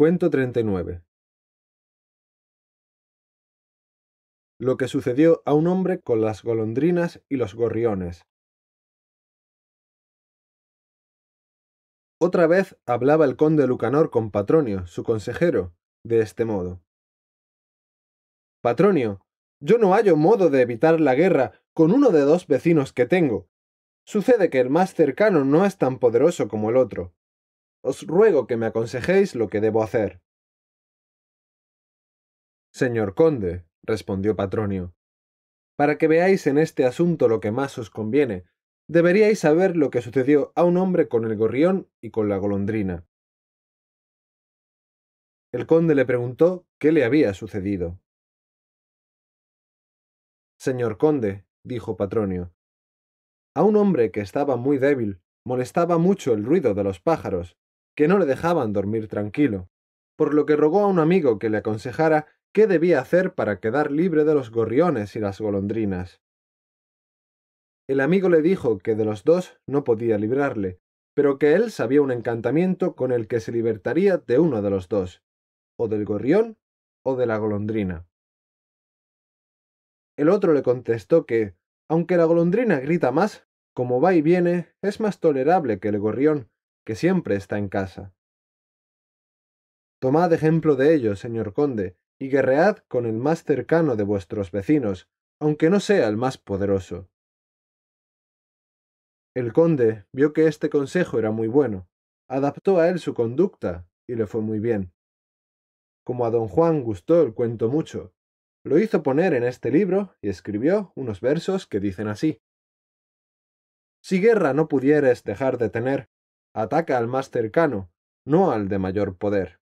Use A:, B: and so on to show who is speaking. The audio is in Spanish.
A: Cuento 39. Lo que sucedió a un hombre con las golondrinas y los gorriones. Otra vez hablaba el conde Lucanor con Patronio, su consejero, de este modo. Patronio,
B: yo no hallo modo de evitar la guerra con uno de dos vecinos que tengo. Sucede que el más cercano no es tan poderoso como el otro, os ruego que me aconsejéis lo que debo hacer. Señor conde, respondió Patronio, para que veáis en este asunto lo que más os conviene, deberíais saber lo que sucedió a un hombre con el gorrión y con la golondrina.
A: El conde le preguntó qué le había sucedido. Señor conde, dijo Patronio, a un hombre que estaba
B: muy débil molestaba mucho el ruido de los pájaros, que no le dejaban dormir tranquilo, por lo que rogó a un amigo que le aconsejara qué debía hacer para quedar libre de los gorriones y las golondrinas. El amigo le dijo que de los dos no podía librarle, pero que él sabía un encantamiento con el que se libertaría de uno de los dos, o del gorrión o de la golondrina. El otro le contestó que, aunque la golondrina grita más, como va y viene, es más tolerable que el gorrión, que siempre está en casa. Tomad ejemplo de ello, señor conde, y guerread con el más cercano de vuestros vecinos, aunque no sea el más poderoso. El conde vio que este consejo era muy bueno, adaptó a él su conducta y le fue muy bien. Como a don Juan gustó el cuento mucho, lo hizo poner en este libro y escribió unos versos que dicen así. Si guerra
A: no pudieres dejar de tener, Ataca al más cercano, no al de mayor poder.